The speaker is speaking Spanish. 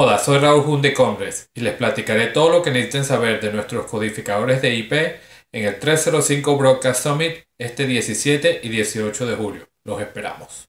Hola, soy Raúl Jun de Congress y les platicaré todo lo que necesiten saber de nuestros codificadores de IP en el 305 Broadcast Summit este 17 y 18 de julio. Los esperamos.